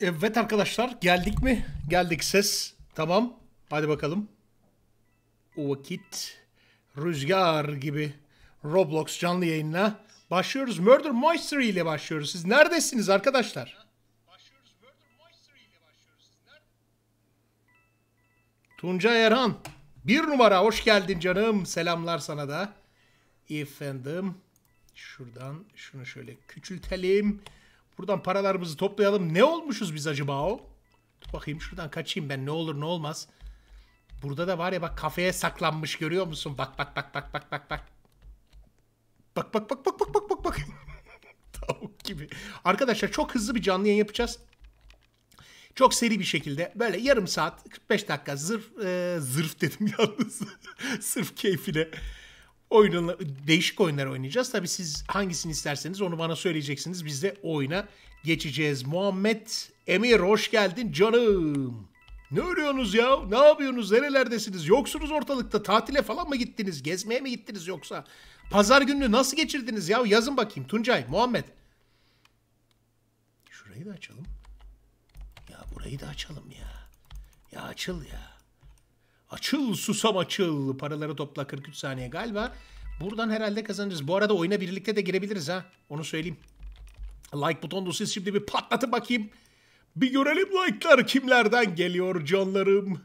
Evet arkadaşlar geldik mi? Geldik ses. Tamam. Hadi bakalım. O vakit rüzgar gibi Roblox canlı yayınına başlıyoruz. Murder Mystery ile başlıyoruz. Siz neredesiniz arkadaşlar? Tunca Erhan. Bir numara hoş geldin canım. Selamlar sana da. Efendim. Şuradan şunu şöyle küçültelim. Küçültelim. Buradan paralarımızı toplayalım. Ne olmuşuz biz acaba o? Dur bakayım şuradan kaçayım ben ne olur ne olmaz. Burada da var ya bak kafeye saklanmış görüyor musun? Bak bak bak bak bak bak bak. Bak bak bak bak bak bak bak bak. Tavuk gibi. Arkadaşlar çok hızlı bir canlı yayın yapacağız. Çok seri bir şekilde böyle yarım saat 45 dakika zırf e, zırf dedim yalnız. Sırf keyfine oyunla, değişik oyunlar oynayacağız. Tabii siz hangisini isterseniz onu bana söyleyeceksiniz. Biz de oyuna geçeceğiz. Muhammed Emir hoş geldin canım. Ne örüyorsunuz ya? Ne yapıyorsunuz? Nerelerdesiniz? Yoksunuz ortalıkta. Tatile falan mı gittiniz? Gezmeye mi gittiniz yoksa? Pazar gününü nasıl geçirdiniz ya? Yazın bakayım Tuncay, Muhammed. Şurayı da açalım. Ya burayı da açalım ya. Ya açıl ya. Açıl susam açıl. Paraları topla 43 saniye galiba. Buradan herhalde kazanırız. Bu arada oyuna birlikte de girebiliriz ha. Onu söyleyeyim. Like butonu siz şimdi bir patlatın bakayım. Bir görelim like'lar kimlerden geliyor canlarım.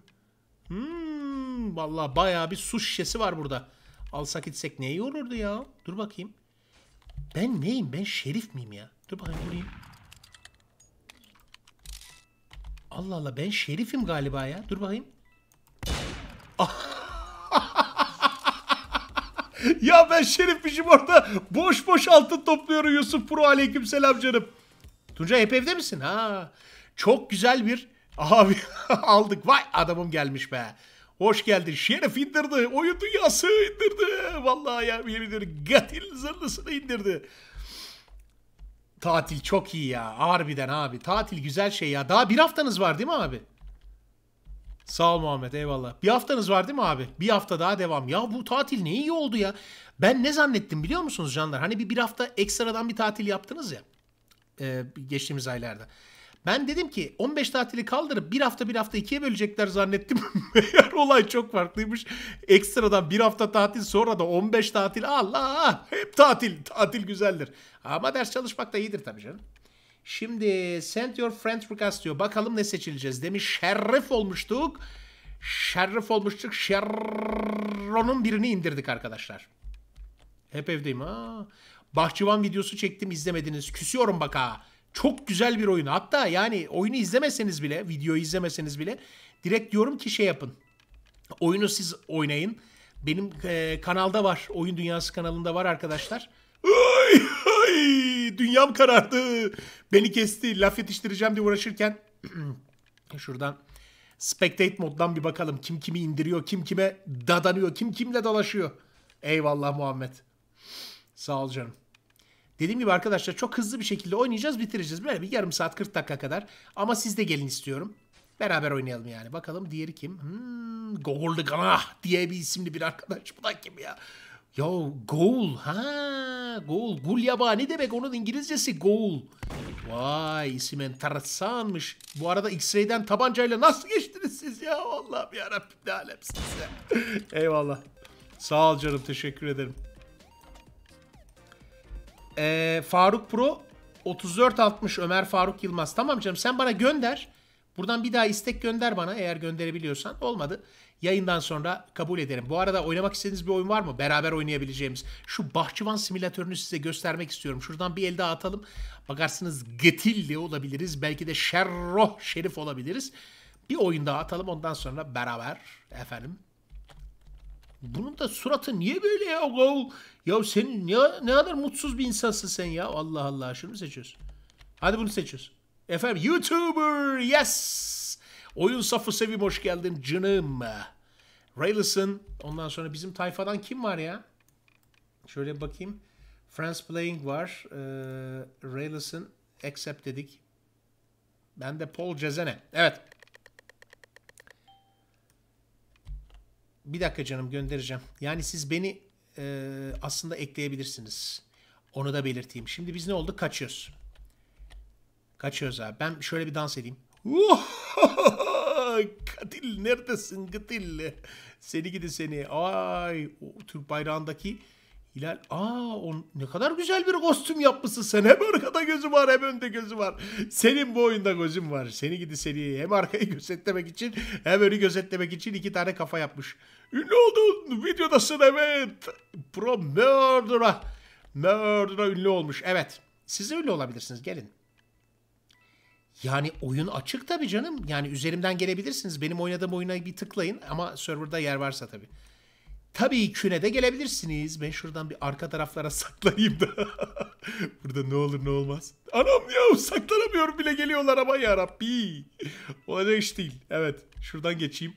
Hmm, Valla bayağı bir su şişesi var burada. Alsak içsek ne iyi olurdu ya. Dur bakayım. Ben neyim? Ben şerif miyim ya? Dur bakayım durayım. Allah Allah ben şerifim galiba ya. Dur bakayım. ya ben şerifmişim orada boş boş altın topluyorum Yusuf Pro aleyküm selam canım. Tuncay hep evde misin? Ha. Çok güzel bir abi aldık. Vay adamım gelmiş be. Hoş geldin. Şerif indirdi. Oyun dünyası indirdi. Vallahi ya yemin ediyorum gatil zırlısını indirdi. Tatil çok iyi ya. Harbiden abi. Tatil güzel şey ya. Daha bir haftanız var değil mi abi? Sağ ol Muhammed eyvallah. Bir haftanız var değil mi abi? Bir hafta daha devam. Ya bu tatil ne iyi oldu ya. Ben ne zannettim biliyor musunuz canlar? Hani bir, bir hafta ekstradan bir tatil yaptınız ya. E, geçtiğimiz aylarda. Ben dedim ki 15 tatili kaldırıp bir hafta bir hafta ikiye bölecekler zannettim. Meğer olay çok farklıymış. Ekstradan bir hafta tatil sonra da 15 tatil. Allah hep tatil. Tatil güzeldir. Ama ders çalışmak da iyidir tabii canım. Şimdi send your friend request diyor. Bakalım ne seçileceğiz. Demiş Şerif olmuştuk. şerif olmuştuk. Şerron'un birini indirdik arkadaşlar. Hep evdeyim ha. Bahçıvan videosu çektim izlemediniz. Küsüyorum bak ha. Çok güzel bir oyun. Hatta yani oyunu izlemeseniz bile, videoyu izlemeseniz bile direkt diyorum ki şey yapın. Oyunu siz oynayın. Benim e, kanalda var. Oyun Dünyası kanalında var arkadaşlar. Ay, ay dünyam karardı. Beni kesti. Laf yetiştireceğim diye uğraşırken şuradan spectate moddan bir bakalım. Kim kimi indiriyor, kim kime dadanıyor, kim kimle dalaşıyor. Eyvallah Muhammed. Sağ ol canım. Dediğim gibi arkadaşlar çok hızlı bir şekilde oynayacağız, bitireceğiz. Böyle bir yarım saat 40 dakika kadar. Ama siz de gelin istiyorum. Beraber oynayalım yani. Bakalım diğeri kim? Hmm, Goğurlu Ganah diye bir isimli bir arkadaş. Bu da kim ya? Yo Goğul. Ha Ha, goal. Ne demek onun İngilizcesi goal. Vay isim enteresanmış. Bu arada X-Ray'den tabancayla nasıl geçtiniz siz ya? Allah'ım yarabbim ne alemsiniz ya. Eyvallah. Sağ ol canım teşekkür ederim. Ee, Faruk Pro 3460 Ömer Faruk Yılmaz. Tamam canım sen bana gönder. Buradan bir daha istek gönder bana eğer gönderebiliyorsan. Olmadı. Yayından sonra kabul ederim. Bu arada oynamak istediğiniz bir oyun var mı? Beraber oynayabileceğimiz. Şu bahçıvan simülatörünü size göstermek istiyorum. Şuradan bir el daha atalım. Bakarsınız Getilli olabiliriz. Belki de Şerroh Şerif olabiliriz. Bir oyun daha atalım ondan sonra beraber efendim. Bunun da suratı niye böyle ya? Ya senin ne, ne kadar mutsuz bir insansın sen ya. Allah Allah şunu seçiyoruz. Hadi bunu seçiyoruz. Efendim YouTuber yes. Oyun safı sevim hoş geldin canım. Raylison. Ondan sonra bizim tayfadan kim var ya? Şöyle bakayım. France Playing var. Ee, Raylison. Accept dedik. Ben de Paul Cezene. Evet. Bir dakika canım göndereceğim. Yani siz beni e, aslında ekleyebilirsiniz. Onu da belirteyim. Şimdi biz ne oldu? Kaçıyoruz. Kaçıyoruz abi. Ben şöyle bir dans edeyim. Ay katil neredesin katil? Seni gidi seni. Ay o Türk bayrağındaki Hilal aa on, ne kadar güzel bir kostüm yapmışsın sen. Hem arkada gözü var hem önde gözü var. Senin bu oyunda gözün var. Seni gidi seni hem arkayı gözetlemek için hem önü gözetlemek için iki tane kafa yapmış. Ünlü oldun videodasın evet. Pro Murder'a. Murder'a ünlü olmuş evet. Siz ünlü olabilirsiniz gelin. Yani oyun açık tabii canım. Yani üzerimden gelebilirsiniz. Benim oynadığım oyuna bir tıklayın ama serverda yer varsa tabii. Tabii küne de gelebilirsiniz. Ben şuradan bir arka taraflara saklayayım da. Burada ne olur ne olmaz. Anam ya saklanamıyorum bile geliyorlar ama yarabbi. Olacak iş değil. Evet şuradan geçeyim.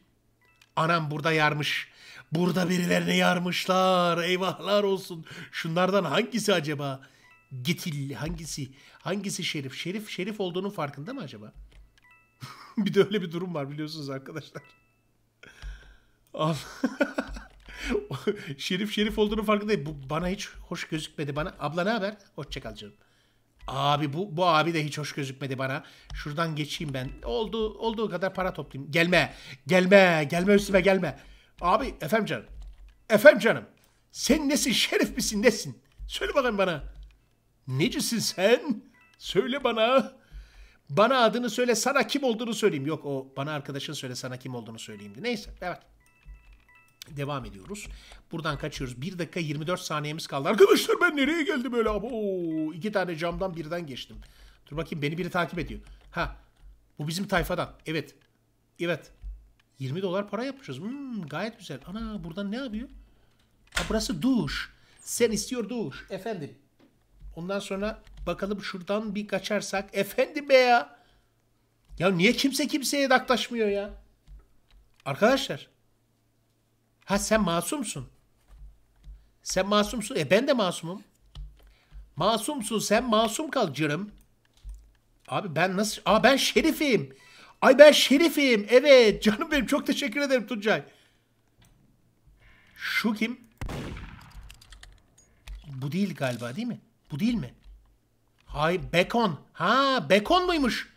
Anam burada yarmış. Burada birilerini yarmışlar. Eyvahlar olsun. Şunlardan hangisi acaba? Getil hangisi? Hangisi Şerif? Şerif Şerif olduğunun farkında mı acaba? bir de öyle bir durum var biliyorsunuz arkadaşlar. şerif Şerif olduğunun farkındayım. Bu bana hiç hoş gözükmedi bana. Abla ne haber? Hoşçakal canım. Abi bu bu abi de hiç hoş gözükmedi bana. Şuradan geçeyim ben. Oldu olduğu kadar para toplayayım. Gelme. Gelme. Gelme üstüme gelme. Abi efem canım. Efem canım. Sen nesin? Şerif misin? Nesin? Söyle bakalım bana. Necisin sen? Söyle bana. Bana adını söyle sana kim olduğunu söyleyeyim. Yok o bana arkadaşın söyle sana kim olduğunu söyleyeyim. Neyse evet. Devam ediyoruz. Buradan kaçıyoruz. 1 dakika 24 saniyemiz kaldı. Arkadaşlar ben nereye geldim öyle? Oo, İki tane camdan birden geçtim. Dur bakayım beni biri takip ediyor. Ha bu bizim tayfadan. Evet. Evet. 20 dolar para yapmışız. Hmm, gayet güzel. Ana buradan ne yapıyor? Ha, burası duş. Sen istiyor duş. Efendim Ondan sonra bakalım şuradan bir kaçarsak. Efendim be ya. Ya niye kimse kimseye daktaşmıyor ya? Arkadaşlar. Ha sen masumsun. Sen masumsun. E ben de masumum. Masumsun sen masum kal cırım. Abi ben nasıl... Aa ben şerifim. Ay ben şerifim. Evet canım benim çok teşekkür ederim Tuncay. Şu kim? Bu değil galiba değil mi? Bu değil mi? Hayır bacon. Ha bacon muymuş?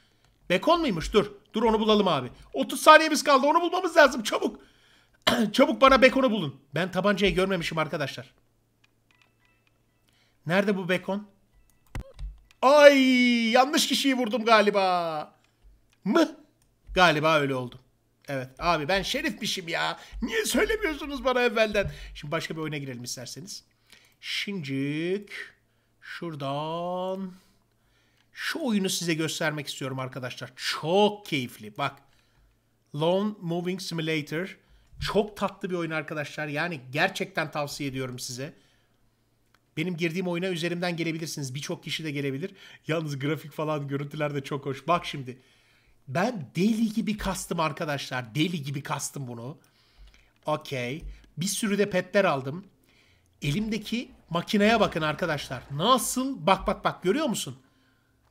Bacon muymuş? Dur. Dur onu bulalım abi. 30 saniyemiz kaldı. Onu bulmamız lazım. Çabuk. Çabuk bana baconu bulun. Ben tabancayı görmemişim arkadaşlar. Nerede bu bacon? Ay yanlış kişiyi vurdum galiba. Mı? Galiba öyle oldu. Evet abi ben şerifmişim ya. Niye söylemiyorsunuz bana evvelden? Şimdi başka bir oyuna girelim isterseniz. Şincik. Şuradan şu oyunu size göstermek istiyorum arkadaşlar. Çok keyifli. Bak. Lone Moving Simulator. Çok tatlı bir oyun arkadaşlar. Yani gerçekten tavsiye ediyorum size. Benim girdiğim oyuna üzerimden gelebilirsiniz. Birçok kişi de gelebilir. Yalnız grafik falan görüntüler de çok hoş. Bak şimdi. Ben deli gibi kastım arkadaşlar. Deli gibi kastım bunu. Okey. Bir sürü de petler aldım. Elimdeki Makineye bakın arkadaşlar. Nasıl? Bak bak bak görüyor musun?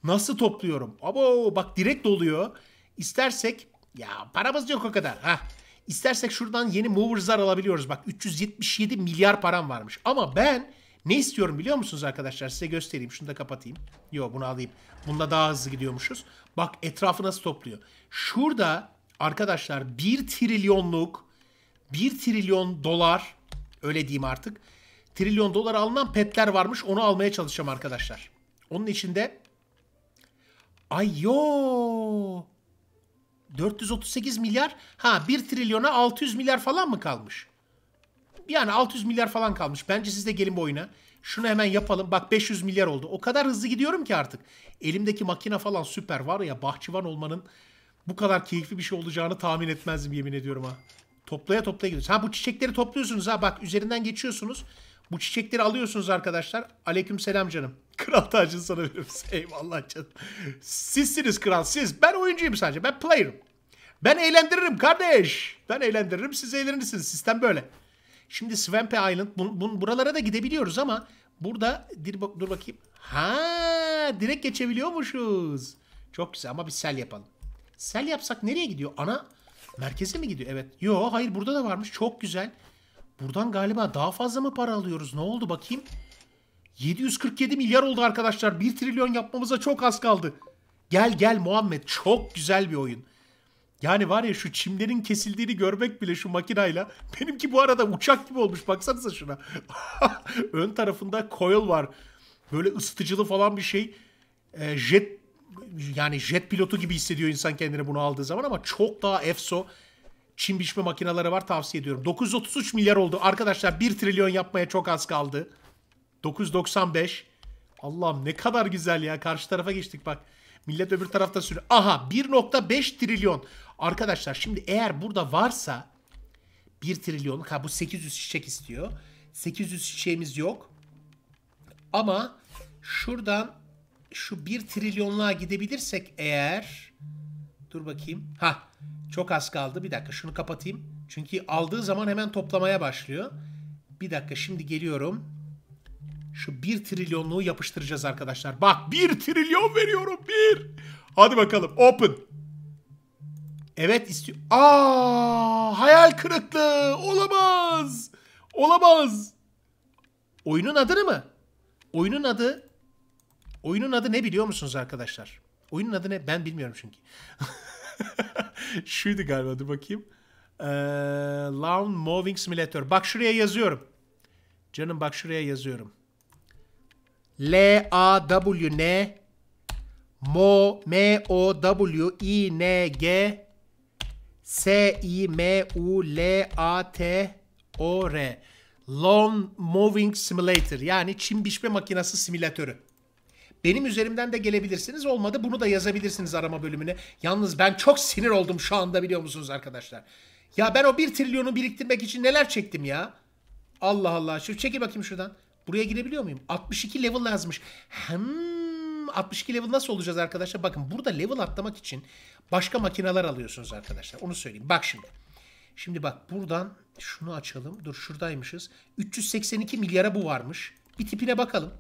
Nasıl topluyorum? Abo bak direkt doluyor İstersek ya paramız yok o kadar. ha İstersek şuradan yeni movers'lar alabiliyoruz. Bak 377 milyar param varmış. Ama ben ne istiyorum biliyor musunuz arkadaşlar? Size göstereyim. Şunu da kapatayım. Yo bunu alayım. Bunda daha hızlı gidiyormuşuz. Bak etrafı nasıl topluyor. Şurada arkadaşlar 1 trilyonluk 1 trilyon dolar öyle diyeyim artık trilyon dolar alınan petler varmış. Onu almaya çalışacağım arkadaşlar. Onun içinde Ayyo 438 milyar ha 1 trilyona 600 milyar falan mı kalmış? Yani 600 milyar falan kalmış. Bence siz de gelin bu oyuna. Şunu hemen yapalım. Bak 500 milyar oldu. O kadar hızlı gidiyorum ki artık. Elimdeki makine falan süper. Var ya bahçıvan olmanın bu kadar keyifli bir şey olacağını tahmin etmezdim yemin ediyorum ha. Toplaya toplaya gidiyoruz. Ha bu çiçekleri topluyorsunuz ha. Bak üzerinden geçiyorsunuz. Bu çiçekleri alıyorsunuz arkadaşlar. Aleyküm selam canım. Kral tacını sana veriyorum. Eyvallah canım. Sizsiniz kral siz. Ben oyuncuyum sadece. Ben player'ım. Ben eğlendiririm kardeş. Ben eğlendiririm siz eğlenirsiniz. Sistem böyle. Şimdi Swamp Island. Bun, bun, buralara da gidebiliyoruz ama burada dur, dur bakayım. Ha direkt geçebiliyormuşuz. Çok güzel ama bir sel yapalım. Sel yapsak nereye gidiyor? Ana merkeze mi gidiyor? Evet. Yo hayır burada da varmış. Çok güzel. Buradan galiba daha fazla mı para alıyoruz? Ne oldu bakayım? 747 milyar oldu arkadaşlar. 1 trilyon yapmamıza çok az kaldı. Gel gel Muhammed. Çok güzel bir oyun. Yani var ya şu çimlerin kesildiğini görmek bile şu makinayla. Benimki bu arada uçak gibi olmuş. Baksanıza şuna. Ön tarafında coil var. Böyle ısıtıcılı falan bir şey. E, jet yani jet pilotu gibi hissediyor insan kendini bunu aldığı zaman ama çok daha EFSO çim biçme makineleri var tavsiye ediyorum. 933 milyar oldu. Arkadaşlar 1 trilyon yapmaya çok az kaldı. 995. Allah'ım ne kadar güzel ya. Karşı tarafa geçtik bak. Millet öbür tarafta sürüyor. Aha 1.5 trilyon. Arkadaşlar şimdi eğer burada varsa 1 trilyon. Ha bu 800 çiçek istiyor. 800 çiçeğimiz yok. Ama şuradan şu 1 trilyonluğa gidebilirsek eğer Dur bakayım. Ha, çok az kaldı. Bir dakika şunu kapatayım. Çünkü aldığı zaman hemen toplamaya başlıyor. Bir dakika şimdi geliyorum. Şu 1 trilyonluğu yapıştıracağız arkadaşlar. Bak 1 trilyon veriyorum 1. Hadi bakalım open. Evet istiyor. Aa hayal kırıklığı. Olamaz. Olamaz. Oyunun adını mı? Oyunun adı Oyunun adı ne biliyor musunuz arkadaşlar? Oyunun adı ne? Ben bilmiyorum çünkü. Şuydu galiba dur bakayım. Ee, Lawn Mowing Simulator. Bak şuraya yazıyorum. Canım bak şuraya yazıyorum. L-A-W-N M O W I N G S I M U L A T O R e. Lawn Mowing Simulator yani çim biçme makinası simülatörü. Benim üzerimden de gelebilirsiniz. Olmadı bunu da yazabilirsiniz arama bölümüne. Yalnız ben çok sinir oldum şu anda biliyor musunuz arkadaşlar? Ya ben o 1 trilyonu biriktirmek için neler çektim ya? Allah Allah. şu çekil bakayım şuradan. Buraya girebiliyor muyum? 62 level yazmış. Hmm, 62 level nasıl olacağız arkadaşlar? Bakın burada level atlamak için başka makineler alıyorsunuz arkadaşlar. Onu söyleyeyim. Bak şimdi. Şimdi bak buradan şunu açalım. Dur şuradaymışız. 382 milyara bu varmış. Bir tipine bakalım.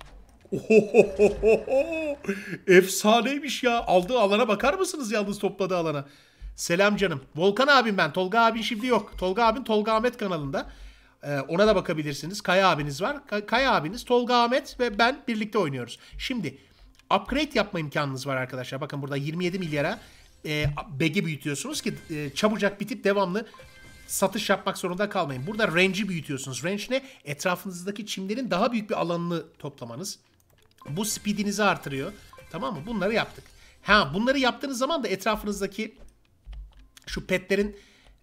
Ohohoho. Efsaneymiş ya. Aldığı alana bakar mısınız yalnız topladığı alana? Selam canım. Volkan abim ben. Tolga abin şimdi yok. Tolga abin Tolga Ahmet kanalında. Ee, ona da bakabilirsiniz. Kaya abiniz var. Ka Kaya abiniz Tolga Ahmet ve ben birlikte oynuyoruz. Şimdi upgrade yapma imkanınız var arkadaşlar. Bakın burada 27 milyara e, BG büyütüyorsunuz ki e, çabucak bitip devamlı satış yapmak zorunda kalmayın. Burada range'i büyütüyorsunuz. Range ne? Etrafınızdaki çimlerin daha büyük bir alanını toplamanız. Bu speedinizi artırıyor. Tamam mı? Bunları yaptık. Ha bunları yaptığınız zaman da etrafınızdaki şu petlerin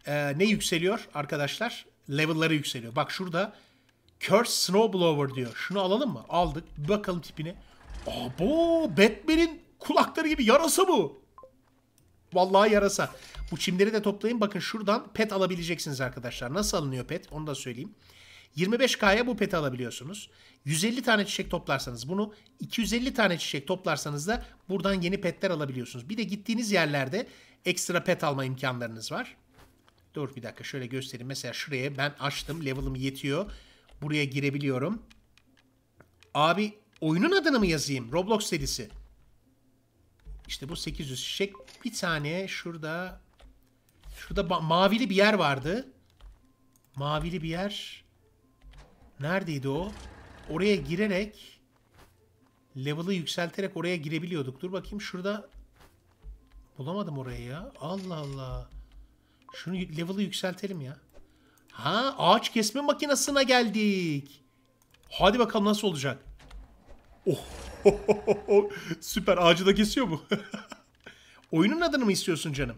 e, ne yükseliyor arkadaşlar? Level'ları yükseliyor. Bak şurada Curse Snowblower diyor. Şunu alalım mı? Aldık. bakalım tipine. Abo Batman'in kulakları gibi yarasa bu. Vallahi yarasa. Bu çimleri de toplayın. Bakın şuradan pet alabileceksiniz arkadaşlar. Nasıl alınıyor pet? Onu da söyleyeyim. 25K'ya bu peti alabiliyorsunuz. 150 tane çiçek toplarsanız bunu 250 tane çiçek toplarsanız da buradan yeni petler alabiliyorsunuz. Bir de gittiğiniz yerlerde ekstra pet alma imkanlarınız var. Dur bir dakika şöyle göstereyim. Mesela şuraya ben açtım. Level'ım yetiyor. Buraya girebiliyorum. Abi oyunun adını mı yazayım? Roblox serisi. İşte bu 800 çiçek. Bir tane şurada şurada mavili bir yer vardı. Mavili bir yer. Neredeydi o? Oraya girerek level'ı yükselterek oraya girebiliyorduk. Dur bakayım şurada bulamadım orayı ya. Allah Allah. Şunu level'ı yükseltelim ya. Ha ağaç kesme makinesine geldik. Hadi bakalım nasıl olacak. Oh. Süper ağacı da kesiyor mu? Oyunun adını mı istiyorsun canım?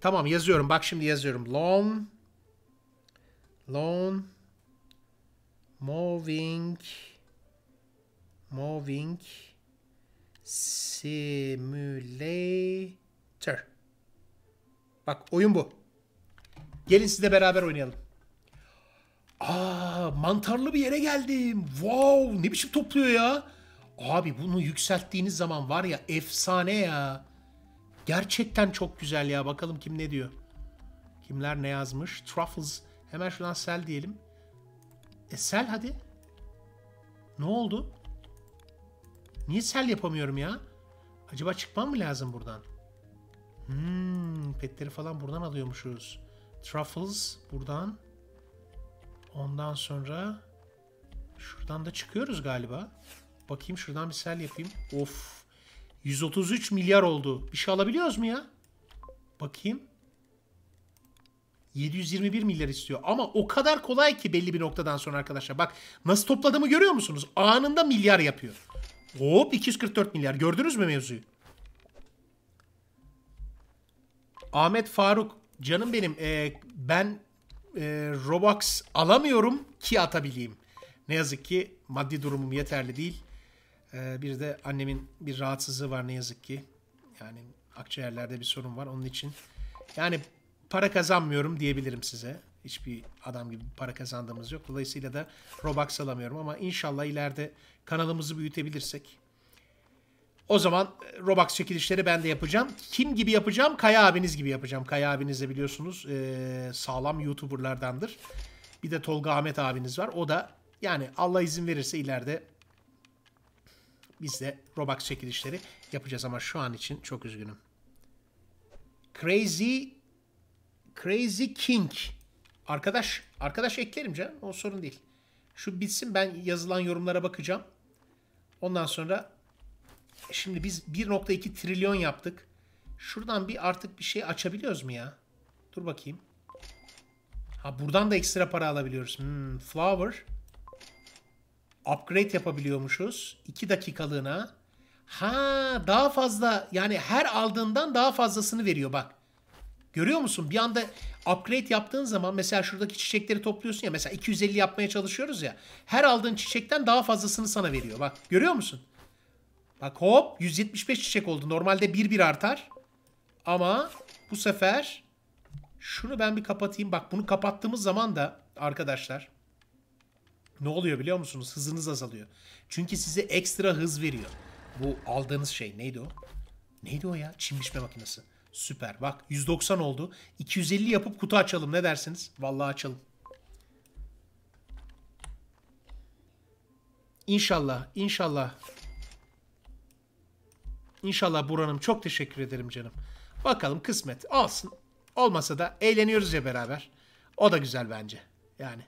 Tamam yazıyorum. Bak şimdi yazıyorum. Lawn. Lawn moving moving simulator. Bak oyun bu. Gelin sizle beraber oynayalım. Aa mantarlı bir yere geldim. Wow ne biçim topluyor ya. Abi bunu yükselttiğiniz zaman var ya efsane ya. Gerçekten çok güzel ya. Bakalım kim ne diyor. Kimler ne yazmış? Truffles. Hemen şuradan sel diyelim. E sel hadi. Ne oldu? Niye sel yapamıyorum ya? Acaba çıkmam mı lazım buradan? Hmm, petleri falan buradan alıyormuşuz. Truffles buradan. Ondan sonra şuradan da çıkıyoruz galiba. Bakayım şuradan bir sel yapayım. Of. 133 milyar oldu. Bir şey alabiliyoruz mu ya? Bakayım. 721 milyar istiyor. Ama o kadar kolay ki belli bir noktadan sonra arkadaşlar. Bak nasıl topladığımı görüyor musunuz? Anında milyar yapıyor. Hop 244 milyar. Gördünüz mü mevzuyu? Ahmet Faruk canım benim e, ben e, Robux alamıyorum ki atabileyim. Ne yazık ki maddi durumum yeterli değil. E, bir de annemin bir rahatsızlığı var ne yazık ki. Yani akciğerlerde bir sorun var onun için. Yani para kazanmıyorum diyebilirim size. Hiçbir adam gibi para kazandığımız yok. Dolayısıyla da Robux alamıyorum ama inşallah ileride kanalımızı büyütebilirsek o zaman e, Robux çekilişleri ben de yapacağım. Kim gibi yapacağım? Kaya abiniz gibi yapacağım. Kaya abiniz de biliyorsunuz e, sağlam YouTuber'lardandır. Bir de Tolga Ahmet abiniz var. O da yani Allah izin verirse ileride biz de Robux çekilişleri yapacağız ama şu an için çok üzgünüm. Crazy Crazy King. Arkadaş, arkadaş eklerim canım. O sorun değil. Şu bitsin ben yazılan yorumlara bakacağım. Ondan sonra şimdi biz 1.2 trilyon yaptık. Şuradan bir artık bir şey açabiliyoruz mu ya? Dur bakayım. Ha buradan da ekstra para alabiliyoruz. Hmm, flower. Upgrade yapabiliyormuşuz. 2 dakikalığına. Ha daha fazla yani her aldığından daha fazlasını veriyor bak. Görüyor musun? Bir anda upgrade yaptığın zaman mesela şuradaki çiçekleri topluyorsun ya mesela 250 yapmaya çalışıyoruz ya. Her aldığın çiçekten daha fazlasını sana veriyor. Bak görüyor musun? Bak hop 175 çiçek oldu. Normalde 1 1 artar. Ama bu sefer şunu ben bir kapatayım. Bak bunu kapattığımız zaman da arkadaşlar ne oluyor biliyor musunuz? Hızınız azalıyor. Çünkü size ekstra hız veriyor. Bu aldığınız şey neydi o? Neydi o ya? Çim biçme makinesi. Süper. Bak 190 oldu. 250 yapıp kutu açalım ne dersiniz? Vallahi açalım. İnşallah, İnşallah, İnşallah Buran'ım çok teşekkür ederim canım. Bakalım kısmet olsun. Olmasa da eğleniyoruz ya beraber. O da güzel bence. Yani.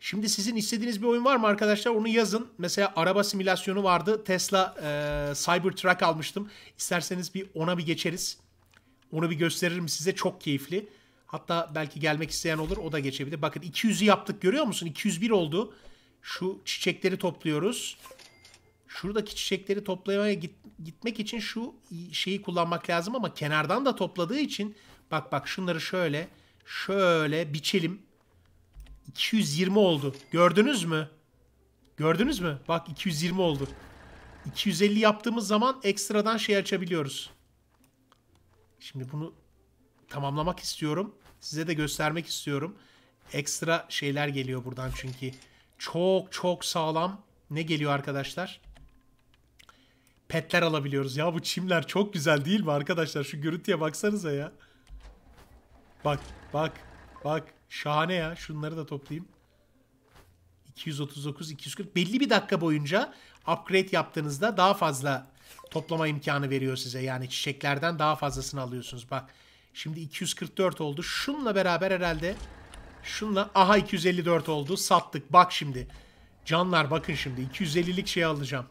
Şimdi sizin istediğiniz bir oyun var mı arkadaşlar? Onu yazın. Mesela araba simülasyonu vardı. Tesla e, Cybertruck almıştım. İsterseniz bir ona bir geçeriz. Onu bir gösteririm size. Çok keyifli. Hatta belki gelmek isteyen olur. O da geçebilir. Bakın 200'ü yaptık görüyor musun? 201 oldu. Şu çiçekleri topluyoruz. Şuradaki çiçekleri toplamaya git, gitmek için şu şeyi kullanmak lazım ama kenardan da topladığı için bak bak şunları şöyle şöyle biçelim. 220 oldu. Gördünüz mü? Gördünüz mü? Bak 220 oldu. 250 yaptığımız zaman ekstradan şey açabiliyoruz. Şimdi bunu tamamlamak istiyorum. Size de göstermek istiyorum. Ekstra şeyler geliyor buradan çünkü. Çok çok sağlam ne geliyor arkadaşlar? Petler alabiliyoruz. Ya bu çimler çok güzel değil mi arkadaşlar? Şu görüntüye baksanıza ya. Bak bak bak. Şahane ya. Şunları da toplayayım. 239, 240. Belli bir dakika boyunca upgrade yaptığınızda daha fazla toplama imkanı veriyor size. Yani çiçeklerden daha fazlasını alıyorsunuz. Bak şimdi 244 oldu. Şunla beraber herhalde şunla aha 254 oldu. Sattık. Bak şimdi. Canlar bakın şimdi 250'lik şey alacağım.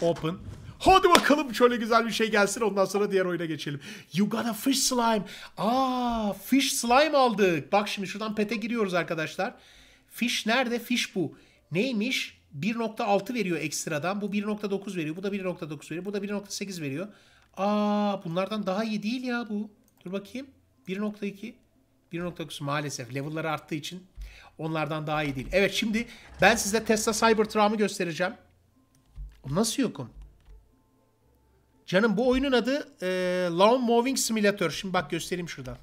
Open. Hadi bakalım şöyle güzel bir şey gelsin ondan sonra diğer oyuna geçelim. You got a fish slime. Aa fish slime aldık. Bak şimdi şuradan pete giriyoruz arkadaşlar. Fish nerede? Fish bu. Neymiş? 1.6 veriyor ekstradan. Bu 1.9 veriyor. Bu da 1.9 veriyor. Bu da 1.8 veriyor. Aa bunlardan daha iyi değil ya bu. Dur bakayım. 1.2 1.9 maalesef level'ları arttığı için onlardan daha iyi değil. Evet şimdi ben size Tesla Cybertruck'ımı göstereceğim. Nasıl yokum? Canım bu oyunun adı e, Lawn Mowing Simulator. Şimdi bak göstereyim şuradan.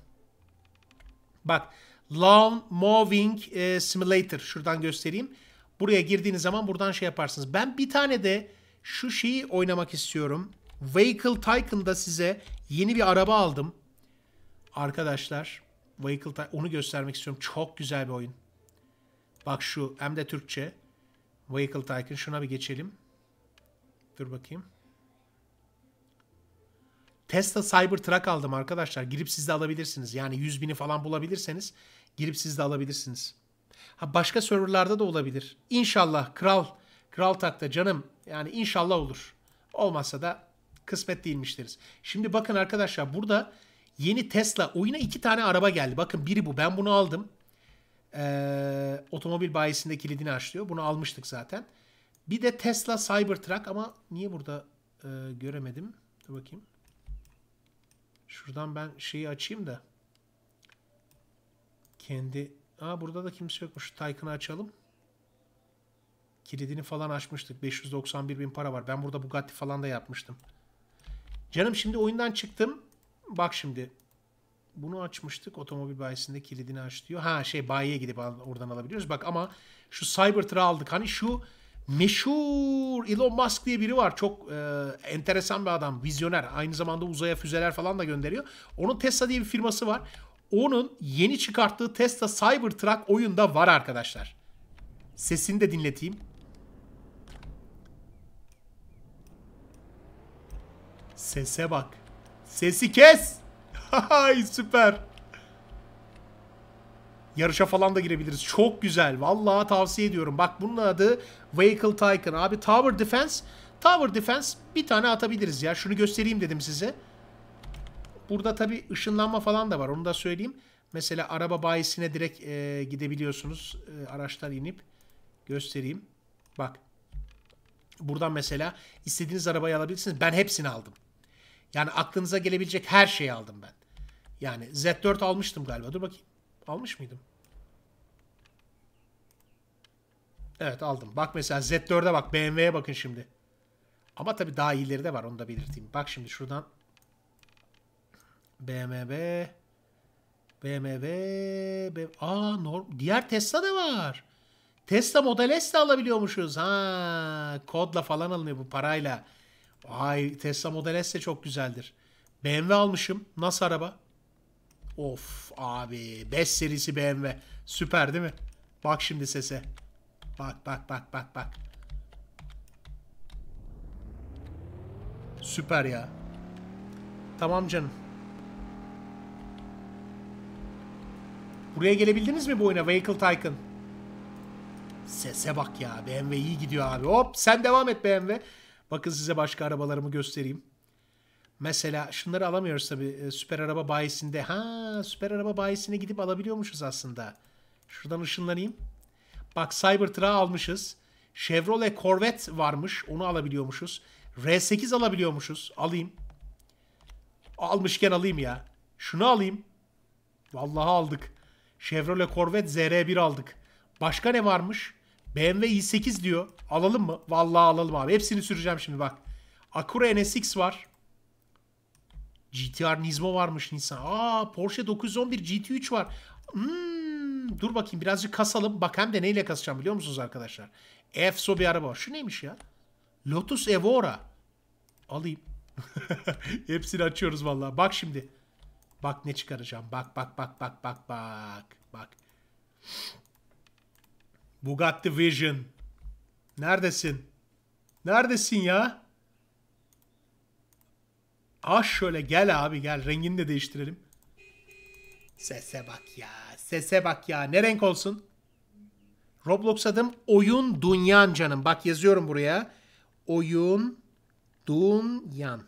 Bak Lawn Mowing e, Simulator. Şuradan göstereyim. Buraya girdiğiniz zaman buradan şey yaparsınız. Ben bir tane de şu şeyi oynamak istiyorum. Vehicle Tycoon'da size yeni bir araba aldım. Arkadaşlar Vehicle Tycoon onu göstermek istiyorum. Çok güzel bir oyun. Bak şu hem de Türkçe. Vehicle Tycoon şuna bir geçelim. Dur bakayım. Tesla Cybertruck aldım arkadaşlar. Girip siz de alabilirsiniz. Yani 100 bini falan bulabilirseniz girip siz de alabilirsiniz. Ha başka serverlarda da olabilir. İnşallah kral, kral takta canım yani inşallah olur. Olmazsa da kısmet değilmiş deriz. Şimdi bakın arkadaşlar burada yeni Tesla oyuna iki tane araba geldi. Bakın biri bu ben bunu aldım. Ee, otomobil bayisinde kilidini açlıyor. Bunu almıştık zaten. Bir de Tesla Cybertruck ama niye burada e, göremedim? Dur bakayım. Şuradan ben şeyi açayım da kendi Aa burada da kimse yokmuş. Taycan'ı açalım. Kilidini falan açmıştık. 591 bin para var. Ben burada Bugatti falan da yapmıştım. Canım şimdi oyundan çıktım. Bak şimdi. Bunu açmıştık. Otomobil bayisinde kilidini aç diyor. Ha şey bayiye gidip al, oradan alabiliyoruz. Bak ama şu Cybertruck'ı aldık. Hani şu meşhur Elon Musk diye biri var. Çok e, enteresan bir adam. Vizyoner. Aynı zamanda uzaya füzeler falan da gönderiyor. Onun Tesla diye bir firması var. Onun yeni çıkarttığı Tesla Cybertruck oyunda var arkadaşlar. Sesini de dinleteyim. Sese bak. Sesi kes. Hay süper. Yarışa falan da girebiliriz. Çok güzel. Vallahi tavsiye ediyorum. Bak bunun adı Vehicle Tycoon. Abi Tower Defense. Tower Defense bir tane atabiliriz ya. Şunu göstereyim dedim size. Burada tabii ışınlanma falan da var. Onu da söyleyeyim. Mesela araba bayisine direkt e, gidebiliyorsunuz. E, araçtan inip göstereyim. Bak. Buradan mesela istediğiniz arabayı alabilirsiniz. Ben hepsini aldım. Yani aklınıza gelebilecek her şeyi aldım ben. Yani Z4 almıştım galiba. Dur bakayım. Almış mıydım? Evet aldım. Bak mesela Z4'e bak. BMW'ye bakın şimdi. Ama tabii daha iyileri de var. Onu da belirteyim. Bak şimdi şuradan BMW BMW, BMW aa norm, diğer Tesla da var. Tesla Model S de alabiliyormuşuz. Ha, kodla falan alınıyor bu parayla. Ay Tesla Model S de çok güzeldir. BMW almışım. Nasıl araba? Of abi 5 serisi BMW. Süper değil mi? Bak şimdi sese. Bak bak bak bak bak. Süper ya. Tamam canım. Buraya gelebildiniz mi bu oyuna Vehicle Tycoon? Sese bak ya. BMW iyi gidiyor abi. Hop sen devam et BMW. Bakın size başka arabalarımı göstereyim. Mesela şunları alamıyoruz tabii. E, süper araba bayisinde. Ha süper araba bayisine gidip alabiliyormuşuz aslında. Şuradan ışınlanayım. Bak Cybertruck'ı almışız. Chevrolet Corvette varmış. Onu alabiliyormuşuz. R8 alabiliyormuşuz. Alayım. Almışken alayım ya. Şunu alayım. Vallahi aldık. Chevrolet Corvette ZR1 aldık. Başka ne varmış? BMW i8 diyor. Alalım mı? Vallahi alalım abi. Hepsini süreceğim şimdi bak. Acura NSX var. GTR Nismo varmış Nissan. Aa Porsche 911 GT3 var. Hmm, dur bakayım birazcık kasalım. Bak hem de neyle kasacağım biliyor musunuz arkadaşlar? EFSO bir araba var. Şu neymiş ya? Lotus Evora. Alayım. Hepsini açıyoruz vallahi. Bak şimdi. Bak ne çıkaracağım. Bak bak bak bak bak bak. Bak. Bugatti Vision. Neredesin? Neredesin ya? Ah şöyle gel abi gel. Rengini de değiştirelim. Sese bak ya. Sese bak ya. Ne renk olsun? Roblox adım Oyun Dunyan canım. Bak yazıyorum buraya. Oyun Dunyan.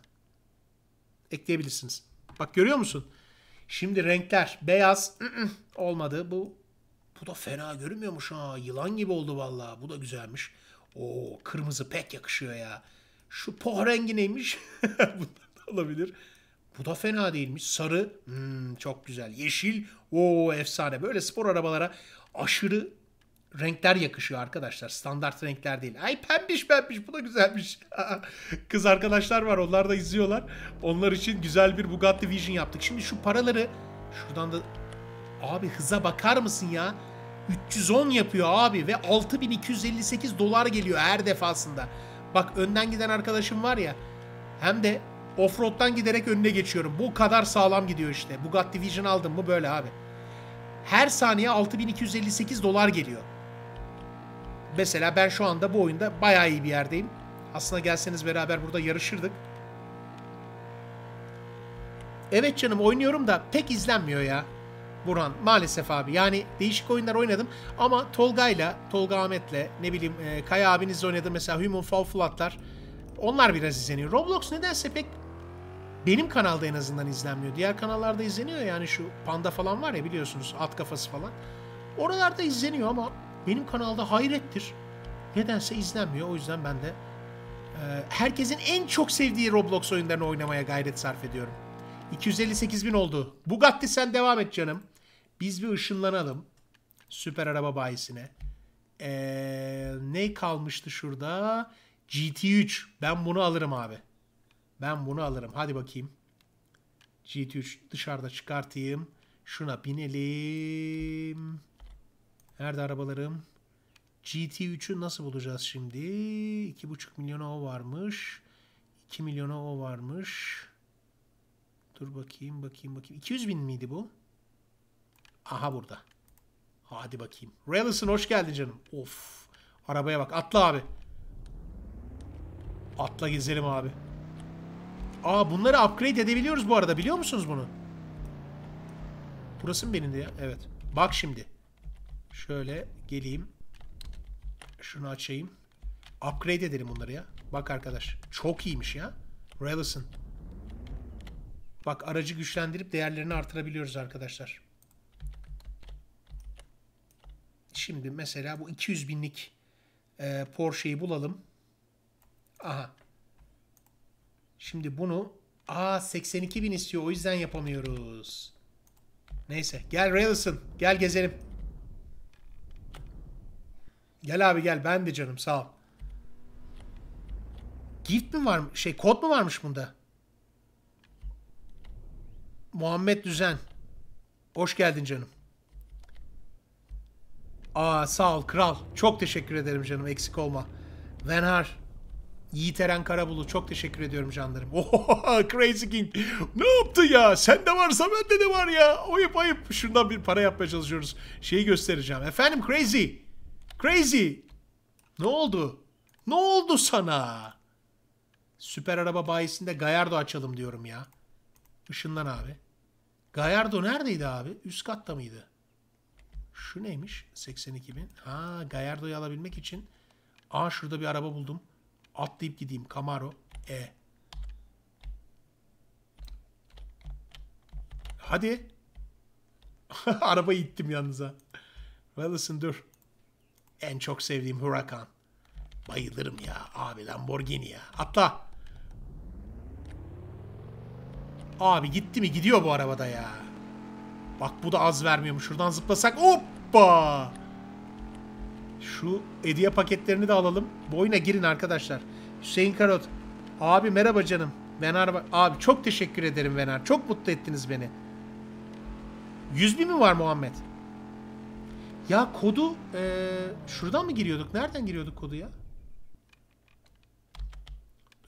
Ekleyebilirsiniz. Bak görüyor musun? Şimdi renkler. Beyaz olmadı. Bu bu da fena görünmüyormuş ha. Yılan gibi oldu vallahi. Bu da güzelmiş. O kırmızı pek yakışıyor ya. Şu poh rengi neymiş? Bunlar da olabilir. Bu da fena değilmiş. Sarı. Hmm, çok güzel. Yeşil. o efsane. Böyle spor arabalara aşırı renkler yakışıyor arkadaşlar. Standart renkler değil. Ay pembiş pembiş bu da güzelmiş. Kız arkadaşlar var onlar da izliyorlar. Onlar için güzel bir Bugatti Vision yaptık. Şimdi şu paraları şuradan da... Abi hıza bakar mısın ya? 310 yapıyor abi ve 6258 dolar geliyor her defasında. Bak önden giden arkadaşım var ya hem de offroad'dan giderek önüne geçiyorum. Bu kadar sağlam gidiyor işte. Bugatti Vision aldım mı böyle abi. Her saniye 6258 dolar geliyor. Mesela ben şu anda bu oyunda bayağı iyi bir yerdeyim. Aslında gelseniz beraber burada yarışırdık. Evet canım oynuyorum da pek izlenmiyor ya. Burhan maalesef abi. Yani değişik oyunlar oynadım ama Tolga'yla, Tolga Ahmet'le ne bileyim e, Kaya abinizle oynadım mesela Human Fall Flat'lar. Onlar biraz izleniyor. Roblox nedense pek benim kanalda en azından izlenmiyor. Diğer kanallarda izleniyor yani şu panda falan var ya biliyorsunuz at kafası falan. Oralarda izleniyor ama benim kanalda hayrettir. Nedense izlenmiyor. O yüzden ben de e, herkesin en çok sevdiği Roblox oyunlarını oynamaya gayret sarf ediyorum. 258 bin oldu. Bugatti sen devam et canım. Biz bir ışınlanalım. Süper araba bayisine. Ee, ne kalmıştı şurada? GT3. Ben bunu alırım abi. Ben bunu alırım. Hadi bakayım. GT3 dışarıda çıkartayım. Şuna binelim. Nerede arabalarım? GT3'ü nasıl bulacağız şimdi? 2,5 milyona o varmış. 2 milyona o varmış. Dur bakayım bakayım bakayım. 200 bin miydi bu? Aha burada. Hadi bakayım. Rallison hoş geldin canım. Of. Arabaya bak. Atla abi. Atla gezelim abi. Aa bunları upgrade edebiliyoruz bu arada. Biliyor musunuz bunu? Burası mı benim de ya? Evet. Bak şimdi. Şöyle geleyim. Şunu açayım. Upgrade edelim bunları ya. Bak arkadaş. Çok iyiymiş ya. Relison. Bak aracı güçlendirip değerlerini artırabiliyoruz arkadaşlar. Şimdi mesela bu 200 binlik e, Porsche'yi bulalım. Aha. Şimdi bunu aa 82 bin istiyor o yüzden yapamıyoruz. Neyse gel Rails'ın gel gezelim. Gel abi gel ben de canım sağ ol. Gift mi var şey kod mu varmış bunda? Muhammed Düzen. Hoş geldin canım. Aa sağ ol kral. Çok teşekkür ederim canım eksik olma. Venhar. Yiğit Eren Karabulu çok teşekkür ediyorum canlarım. Ohohoho Crazy King. Ne yaptı ya? Sen de varsa bende de var ya. Ayıp ayıp. Şundan bir para yapmaya çalışıyoruz. Şeyi göstereceğim. Efendim Crazy. Crazy. Ne oldu? Ne oldu sana? Süper araba bayisinde Gayardo açalım diyorum ya. Işınlan abi. Gayardo neredeydi abi? Üst katta mıydı? Şu neymiş? 82 bin. Ha Gayardo'yu alabilmek için. Aa şurada bir araba buldum. Atlayıp gideyim. Camaro. E. Hadi. Arabayı ittim yalnız ha. Wellison dur. En çok sevdiğim Huracan. Bayılırım ya abi Lamborghini ya. Hatta Abi gitti mi? Gidiyor bu arabada ya. Bak bu da az vermiyormuş. Şuradan zıplasak. Hoppa! Şu hediye paketlerini de alalım. Bu oyuna girin arkadaşlar. Hüseyin Karot. Abi merhaba canım. Venar abi çok teşekkür ederim Venar. Çok mutlu ettiniz beni. 100 bin mi var Muhammed? Ya kodu e, şuradan mı giriyorduk? Nereden giriyorduk kodu ya?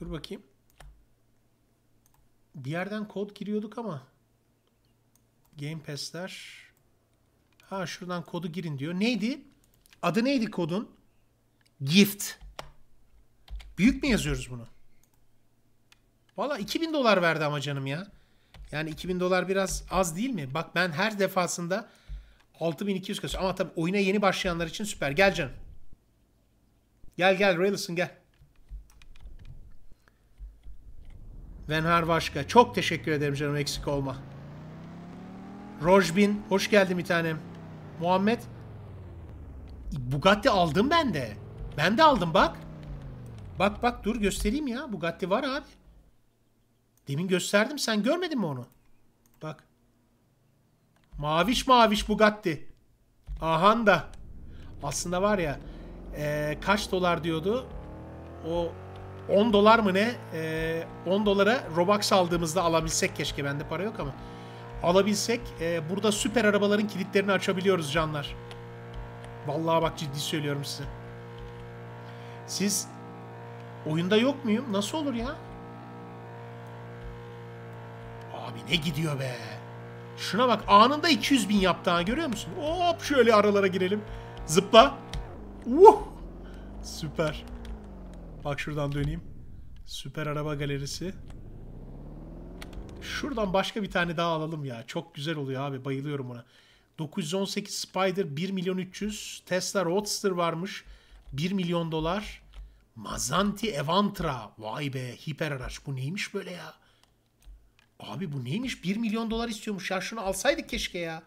Dur bakayım. Bir yerden kod giriyorduk ama. Game Pass'ler. Ha şuradan kodu girin diyor. Neydi? Adı neydi kodun? Gift. Büyük mü yazıyoruz bunu? Valla 2000 dolar verdi ama canım ya. Yani 2000 dolar biraz az değil mi? Bak ben her defasında 6200 kasıyor. Ama tabii oyuna yeni başlayanlar için süper. Gel canım. Gel gel Raylison gel. Venhar başka. Çok teşekkür ederim canım eksik olma. Rojbin hoş geldin bir tanem. Muhammed Bugatti aldım ben de. Ben de aldım bak. Bak bak dur göstereyim ya. Bugatti var abi. Demin gösterdim sen görmedin mi onu? Maviş maviş Bugatti. Ahan da. Aslında var ya e, kaç dolar diyordu? O 10 dolar mı ne? E, 10 dolara Robux aldığımızda alabilsek keşke. Bende para yok ama. Alabilsek e, burada süper arabaların kilitlerini açabiliyoruz canlar. Vallahi bak ciddi söylüyorum size. Siz oyunda yok muyum? Nasıl olur ya? Abi ne gidiyor be? Şuna bak anında 200 bin yaptı görüyor musun? Hop şöyle aralara girelim. Zıpla. Uh! Süper. Bak şuradan döneyim. Süper araba galerisi. Şuradan başka bir tane daha alalım ya. Çok güzel oluyor abi. Bayılıyorum ona. 918 Spider 1 milyon 300. Tesla Roadster varmış. 1 milyon dolar. Mazanti Evantra. Vay be hiper araç. Bu neymiş böyle ya? Abi bu neymiş? 1 milyon dolar istiyormuş ya. Şunu alsaydık keşke ya.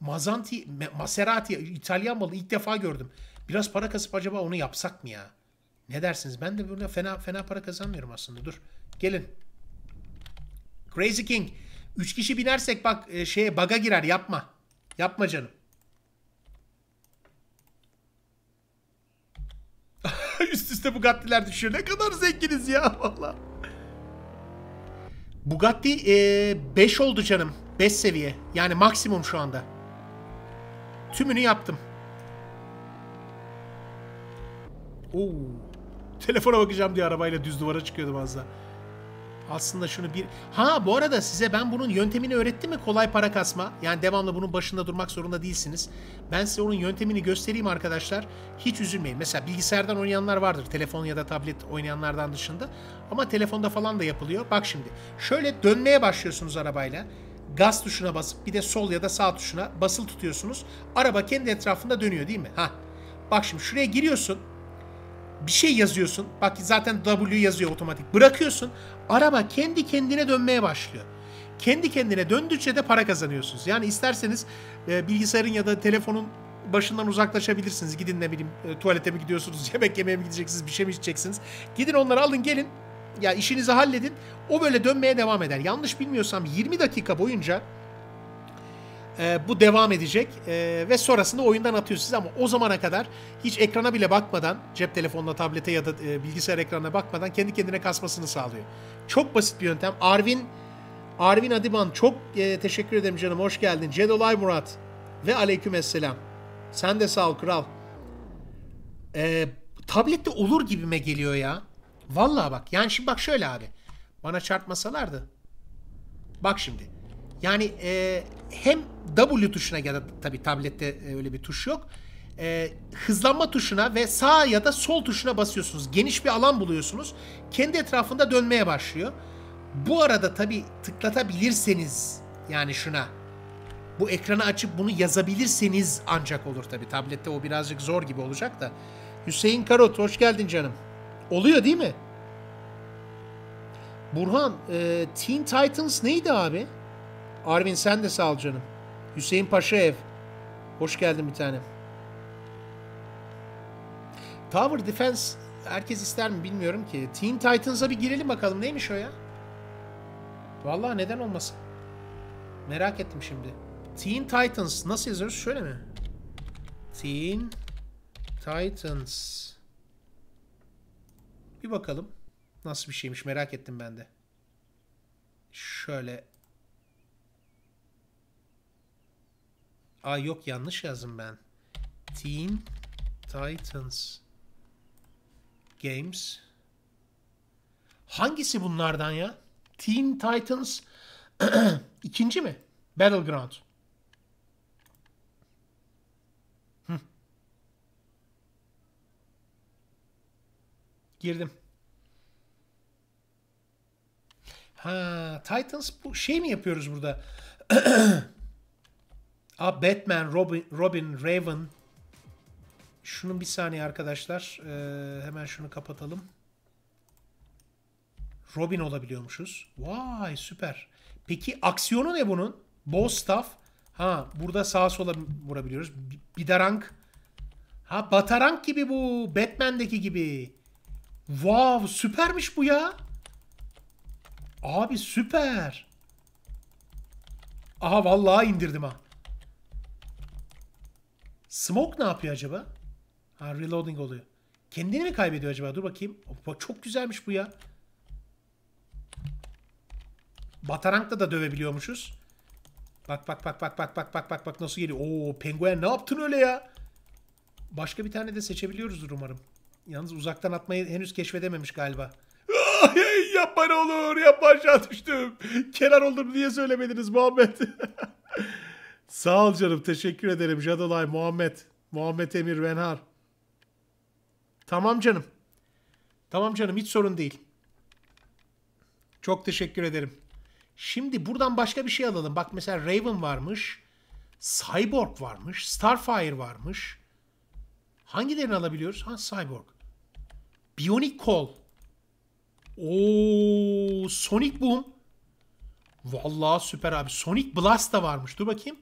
Mazanti, Maserati, İtalyan malı ilk defa gördüm. Biraz para kasıp acaba onu yapsak mı ya? Ne dersiniz? Ben de burada fena fena para kazanmıyorum aslında. Dur. Gelin. Crazy King. Üç kişi binersek bak e, şeye baga girer. Yapma. Yapma canım. Üst üste bu Bugatti'ler düşüyor. Ne kadar zenginiz ya valla. Bugatti 5 e, oldu canım. 5 seviye. Yani maksimum şu anda. Tümünü yaptım. Oo. Telefona bakacağım diye arabayla düz duvara çıkıyordu az aslında şunu bir... Ha bu arada size ben bunun yöntemini öğrettim mi kolay para kasma? Yani devamlı bunun başında durmak zorunda değilsiniz. Ben size onun yöntemini göstereyim arkadaşlar. Hiç üzülmeyin. Mesela bilgisayardan oynayanlar vardır. Telefon ya da tablet oynayanlardan dışında. Ama telefonda falan da yapılıyor. Bak şimdi. Şöyle dönmeye başlıyorsunuz arabayla gaz tuşuna basıp bir de sol ya da sağ tuşuna basılı tutuyorsunuz. Araba kendi etrafında dönüyor değil mi? Ha. Bak şimdi şuraya giriyorsun bir şey yazıyorsun. Bak zaten W yazıyor otomatik. Bırakıyorsun. Araba kendi kendine dönmeye başlıyor. Kendi kendine döndükçe de para kazanıyorsunuz. Yani isterseniz e, bilgisayarın ya da telefonun başından uzaklaşabilirsiniz. Gidin ne bileyim e, tuvalete mi gidiyorsunuz, yemek yemeye mi gideceksiniz, bir şey mi içeceksiniz. Gidin onları alın gelin. Ya işinizi halledin. O böyle dönmeye devam eder. Yanlış bilmiyorsam 20 dakika boyunca e, bu devam edecek e, ve sonrasında oyundan atıyor sizi ama o zamana kadar hiç ekrana bile bakmadan cep telefonuna, tablete ya da e, bilgisayar ekranına bakmadan kendi kendine kasmasını sağlıyor. Çok basit bir yöntem. Arvin Arvin Adiban çok e, teşekkür ederim canım. Hoş geldin. Cedolay Murat ve aleyküm esselam. Sen de sağ ol kral. E, ee, tablette olur gibime geliyor ya. Vallahi bak. Yani şimdi bak şöyle abi. Bana çarpmasalardı. Bak şimdi. Yani e, hem W tuşuna ya da tabii tablette e, öyle bir tuş yok. E, hızlanma tuşuna ve sağ ya da sol tuşuna basıyorsunuz. Geniş bir alan buluyorsunuz. Kendi etrafında dönmeye başlıyor. Bu arada tabii tıklatabilirseniz yani şuna bu ekranı açıp bunu yazabilirseniz ancak olur tabii. Tablette o birazcık zor gibi olacak da. Hüseyin Karot hoş geldin canım. Oluyor değil mi? Burhan, e, Teen Titans neydi abi? Arvin sen de sağ ol canım. Hüseyin Paşaev. Hoş geldin bir tanem. Tower Defense herkes ister mi bilmiyorum ki. Teen Titans'a bir girelim bakalım neymiş o ya? Vallahi neden olmasın? Merak ettim şimdi. Teen Titans nasıl yazıyoruz? Şöyle mi? Teen Titans. Bir bakalım. Nasıl bir şeymiş merak ettim ben de. Şöyle Aa yok yanlış yazdım ben. Teen Titans Games. Hangisi bunlardan ya? Teen Titans ikinci mi? Battleground. Hı. Girdim. Ha, Titans bu şey mi yapıyoruz burada? Aa Batman, Robin, Robin, Raven. Şunun bir saniye arkadaşlar. Ee, hemen şunu kapatalım. Robin olabiliyormuşuz. Vay süper. Peki aksiyonu ne bunun? Boss staff. Ha burada sağa sola vurabiliyoruz. Bidarank. Ha Batarank gibi bu. Batman'deki gibi. Wow süpermiş bu ya. Abi süper. Aha vallahi indirdim ha. Smoke ne yapıyor acaba? Ha reloading oluyor. Kendini mi kaybediyor acaba? Dur bakayım. Opa, çok güzelmiş bu ya. Batarank'la da dövebiliyormuşuz. Bak bak bak bak bak bak bak bak bak nasıl geliyor. Oo penguen ne yaptın öyle ya? Başka bir tane de seçebiliyoruzdur umarım. Yalnız uzaktan atmayı henüz keşfedememiş galiba. Ah, hey, yapma ne olur yapma aşağı düştüm. Kenar oldum diye söylemediniz Muhammed. Sağ ol canım. Teşekkür ederim. Jadolay, Muhammed. Muhammed Emir Venhar. Tamam canım. Tamam canım hiç sorun değil. Çok teşekkür ederim. Şimdi buradan başka bir şey alalım. Bak mesela Raven varmış. Cyborg varmış. Starfire varmış. Hangilerini alabiliyoruz? Ha Cyborg. Bionic Call. Oo, Sonic Boom. Vallahi süper abi. Sonic Blast da varmış. Dur bakayım.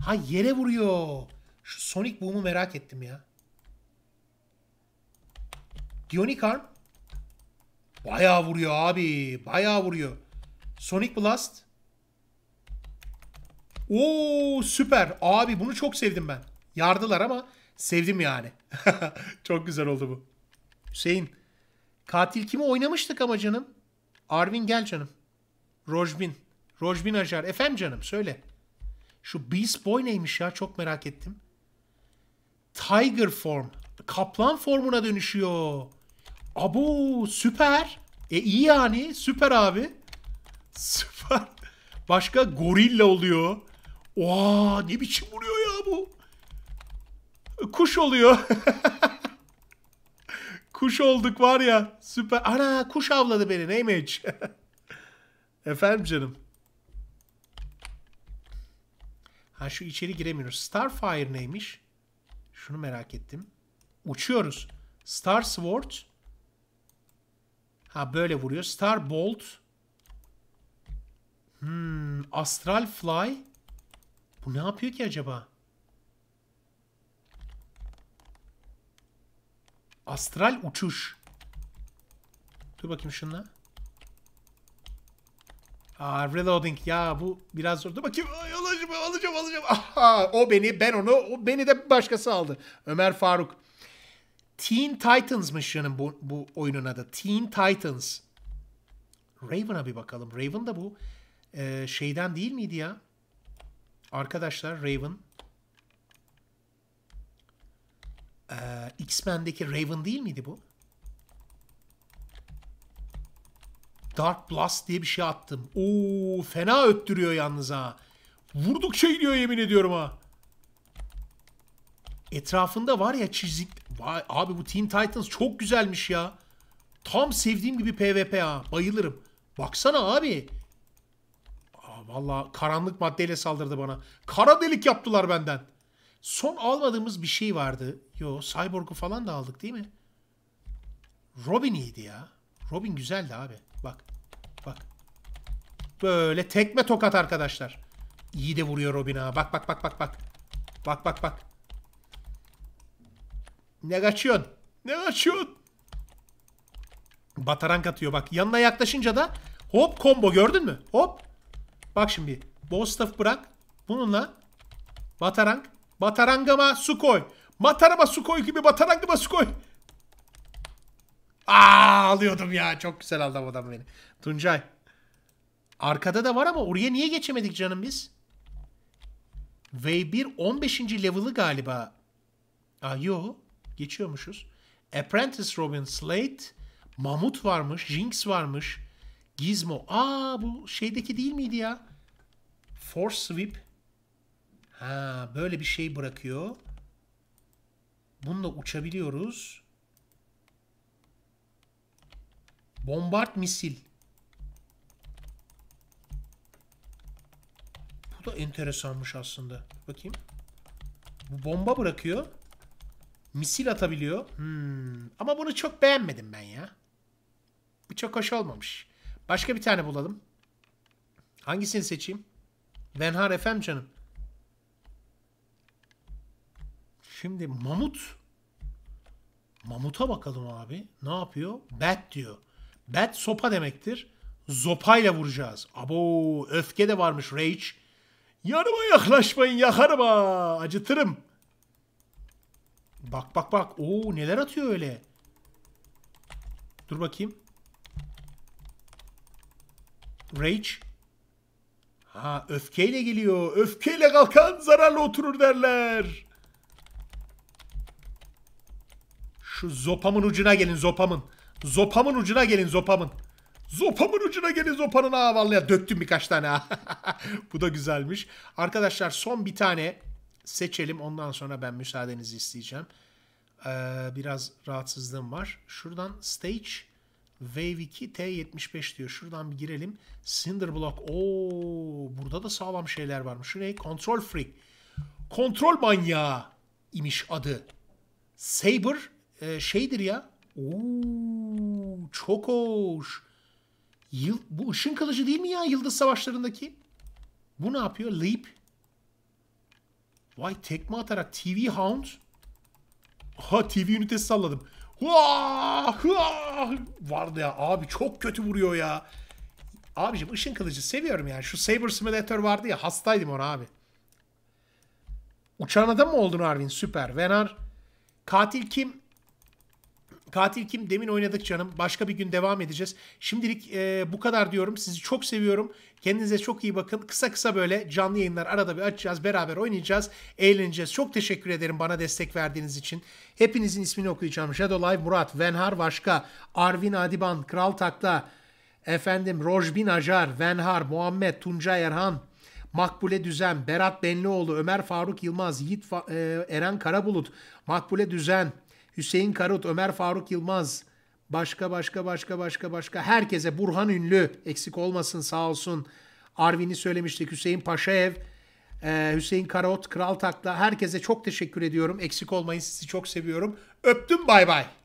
Ha yere vuruyor. Şu Sonic Boom'u merak ettim ya. Bionic Arm. Bayağı vuruyor abi. Bayağı vuruyor. Sonic Blast. Oo süper. Abi bunu çok sevdim ben. Yardılar ama sevdim yani. çok güzel oldu bu. Hüseyin. Katil kimi oynamıştık ama canım? Arvin gel canım. Rojbin. Rojbin Ajar. Efendim canım söyle. Şu Beast Boy neymiş ya çok merak ettim. Tiger form. Kaplan formuna dönüşüyor. Abu süper. E iyi yani süper abi. Süper. Başka gorilla oluyor. Oha ne biçim vuruyor ya bu. Kuş oluyor. kuş olduk var ya. Süper. Ana kuş avladı beni neymiş. Efendim canım. Ha şu içeri giremiyoruz. Starfire neymiş? Şunu merak ettim. Uçuyoruz. Star Sword. Ha böyle vuruyor. Star Bolt. Hmm, Astral Fly. Bu ne yapıyor ki acaba? Astral uçuş. Dur bakayım şunla. Aa, reloading. Ya bu biraz zor. Dur bakayım. Ay, alacağım alacağım alacağım. Aha, o beni ben onu o beni de başkası aldı. Ömer Faruk. Teen Titans'mış canım bu, bu oyunun adı. Teen Titans. Raven'a bir bakalım. Raven da bu e, şeyden değil miydi ya? Arkadaşlar Raven. Ee, X-Men'deki Raven değil miydi bu? Dark Blast diye bir şey attım. Oo fena öttürüyor yalnız ha. Vurduk şey diyor yemin ediyorum ha. Etrafında var ya çizik... Vay, abi bu Teen Titans çok güzelmiş ya. Tam sevdiğim gibi PvP ha. Bayılırım. Baksana abi. Aa, vallahi karanlık maddeyle saldırdı bana. Kara delik yaptılar benden. Son almadığımız bir şey vardı. Yo, Cyborg'u falan da aldık değil mi? Robin iyiydi ya. Robin güzeldi abi. Bak. Bak. Böyle tekme tokat arkadaşlar. İyi de vuruyor Robin Bak bak bak bak bak. Bak bak bak. Ne kaçıyorsun? Ne kaçıyorsun? Batarank atıyor bak. Yanına yaklaşınca da hop combo gördün mü? Hop. Bak şimdi. Bostaff bırak. Bununla Batarang. Batarangama su koy. Matarama su koy gibi batarangama su koy. Aa alıyordum ya. Çok güzel aldım adam beni. Tuncay. Arkada da var ama oraya niye geçemedik canım biz? V1 15. level'ı galiba. Aa yo. Geçiyormuşuz. Apprentice Robin Slate. Mamut varmış. Jinx varmış. Gizmo. Aa bu şeydeki değil miydi ya? Force Sweep. Ha böyle bir şey bırakıyor. Bununla uçabiliyoruz. Bombard misil. Bu da enteresanmış aslında. Bakayım. Bu bomba bırakıyor. Misil atabiliyor. Hmm. Ama bunu çok beğenmedim ben ya. Bu çok hoş olmamış. Başka bir tane bulalım. Hangisini seçeyim? Venhar FM canım. Şimdi mamut. Mamuta bakalım abi. Ne yapıyor? Bat diyor. Bat sopa demektir. Zopayla vuracağız. Abo öfke de varmış Rage. Yanıma yaklaşmayın yakarım ha. Acıtırım. Bak bak bak. Oo neler atıyor öyle. Dur bakayım. Rage. Ha öfkeyle geliyor. Öfkeyle kalkan zararlı oturur derler. Şu zopamın ucuna gelin zopamın. Zopamın ucuna gelin zopamın. Zopamın ucuna gelin zopanın ha vallahi döktüm birkaç tane Bu da güzelmiş. Arkadaşlar son bir tane seçelim. Ondan sonra ben müsaadenizi isteyeceğim. Ee, biraz rahatsızlığım var. Şuradan stage Wave 2 T75 diyor. Şuradan bir girelim. Cinderblock. Oo, burada da sağlam şeyler varmış. Şu ne? Control Freak. Kontrol manyağı imiş adı. Saber e, şeydir ya. Oo, çok hoş. Yıl, bu ışın kılıcı değil mi ya Yıldız Savaşları'ndaki? Bu ne yapıyor? Leap. Vay tekme atarak TV Hound. Ha TV ünitesi salladım. Vardı ya abi çok kötü vuruyor ya. Abicim ışın kılıcı seviyorum yani. Şu Saber Simulator vardı ya hastaydım ona abi. Uçan adam mı oldun Arvin? Süper. Venar. Katil kim? Katil Kim demin oynadık canım. Başka bir gün devam edeceğiz. Şimdilik e, bu kadar diyorum. Sizi çok seviyorum. Kendinize çok iyi bakın. Kısa kısa böyle canlı yayınlar arada bir açacağız. Beraber oynayacağız. Eğleneceğiz. Çok teşekkür ederim bana destek verdiğiniz için. Hepinizin ismini okuyacağım. Shadow Live, Murat, Venhar Başka, Arvin Adiban, Kral Takla, efendim Rojbin Ajar Venhar, Muhammed, Tuncay Erhan, Makbule Düzen, Berat Benlioğlu, Ömer Faruk Yılmaz, Yiğit Fa- e, Eren Karabulut, Makbule Düzen, Hüseyin Karut, Ömer Faruk Yılmaz, başka başka başka başka başka herkese Burhan Ünlü eksik olmasın sağ olsun. Arvin'i söylemiştik Hüseyin Paşaev, ee, Hüseyin Karot, Kral Takla herkese çok teşekkür ediyorum. Eksik olmayın sizi çok seviyorum. Öptüm bay bay.